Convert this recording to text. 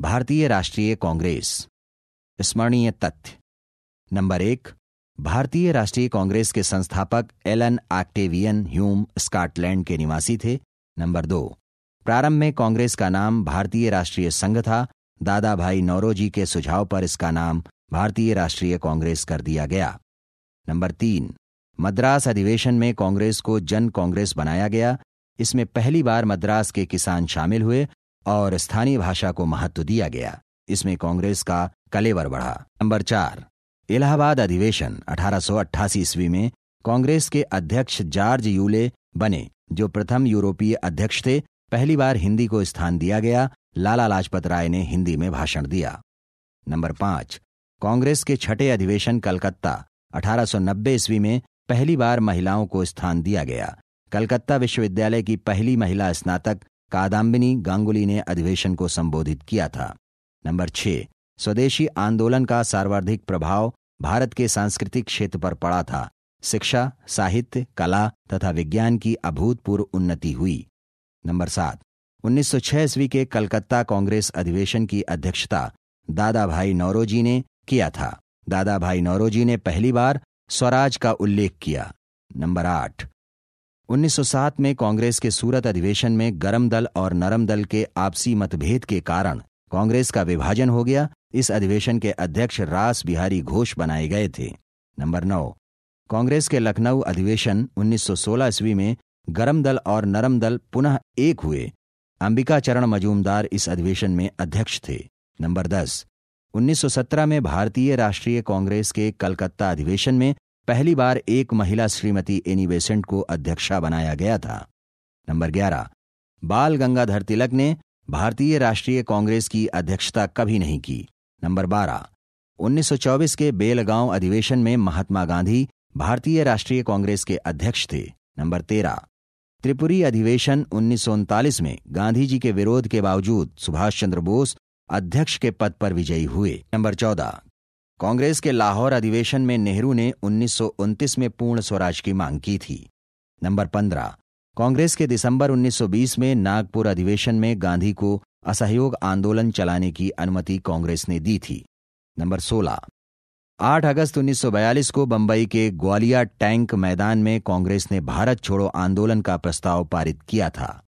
भारतीय राष्ट्रीय कांग्रेस स्मरणीय तथ्य नंबर एक भारतीय राष्ट्रीय कांग्रेस के संस्थापक एलन एक्टेवियन ह्यूम स्कॉटलैंड के निवासी थे नंबर दो प्रारंभ में कांग्रेस का नाम भारतीय राष्ट्रीय संघ था दादा भाई नौरोजी के सुझाव पर इसका नाम भारतीय राष्ट्रीय कांग्रेस कर दिया गया नंबर तीन मद्रास अधिवेशन में कांग्रेस को जन कांग्रेस बनाया गया इसमें पहली बार मद्रास के किसान शामिल हुए और स्थानीय भाषा को महत्व दिया गया इसमें कांग्रेस का कलेवर बढ़ा नंबर चार इलाहाबाद अधिवेशन 1888 ईस्वी में कांग्रेस के अध्यक्ष जॉर्ज यूले बने जो प्रथम यूरोपीय अध्यक्ष थे पहली बार हिंदी को स्थान दिया गया लाला लाजपत राय ने हिंदी में भाषण दिया नंबर पांच कांग्रेस के छठे अधिवेशन कलकत्ता 1890 ईस्वी में पहली बार महिलाओं को स्थान दिया गया कलकत्ता विश्वविद्यालय की पहली महिला स्नातक कादाम्बिनी गांगुली ने अधिवेशन को संबोधित किया था नंबर छह स्वदेशी आंदोलन का सर्वाधिक प्रभाव भारत के सांस्कृतिक क्षेत्र पर पड़ा था शिक्षा साहित्य कला तथा विज्ञान की अभूतपूर्व उन्नति हुई नंबर सात छह ईस्वी के कलकत्ता कांग्रेस अधिवेशन की अध्यक्षता दादा भाई नौरोजी ने किया था दादा भाई नौरोजी ने पहली बार स्वराज का उल्लेख किया नंबर आठ 1907 में कांग्रेस के सूरत अधिवेशन में गरम दल और नरम दल के आपसी मतभेद के कारण कांग्रेस का विभाजन हो गया इस अधिवेशन के अध्यक्ष रास बिहारी घोष बनाए गए थे नंबर नौ कांग्रेस के लखनऊ अधिवेशन 1916 ईस्वी में गरम दल और नरम दल पुनः एक हुए अंबिका चरण मजूमदार इस अधिवेशन में अध्यक्ष थे नंबर दस 1917 में भारतीय राष्ट्रीय कांग्रेस के कलकत्ता अधिवेशन में पहली बार एक महिला श्रीमती एनी बेसेंट को अध्यक्षा बनाया गया था नंबर ग्यारह बाल गंगाधर तिलक ने भारतीय राष्ट्रीय कांग्रेस की अध्यक्षता कभी नहीं की नंबर बारह 1924 के बेलगांव अधिवेशन में महात्मा गांधी भारतीय राष्ट्रीय कांग्रेस के अध्यक्ष थे नंबर तेरह त्रिपुरी अधिवेशन उन्नीस में गांधी जी के विरोध के बावजूद सुभाष चंद्र बोस अध्यक्ष के पद पर विजयी हुए नंबर चौदह कांग्रेस के लाहौर अधिवेशन में नेहरू ने उन्नीस में पूर्ण स्वराज की मांग की थी नंबर पंद्रह कांग्रेस के दिसंबर 1920 में नागपुर अधिवेशन में गांधी को असहयोग आंदोलन चलाने की अनुमति कांग्रेस ने दी थी नंबर 16 8 अगस्त 1942 को बंबई के ग्वालिया टैंक मैदान में कांग्रेस ने भारत छोड़ो आंदोलन का प्रस्ताव पारित किया था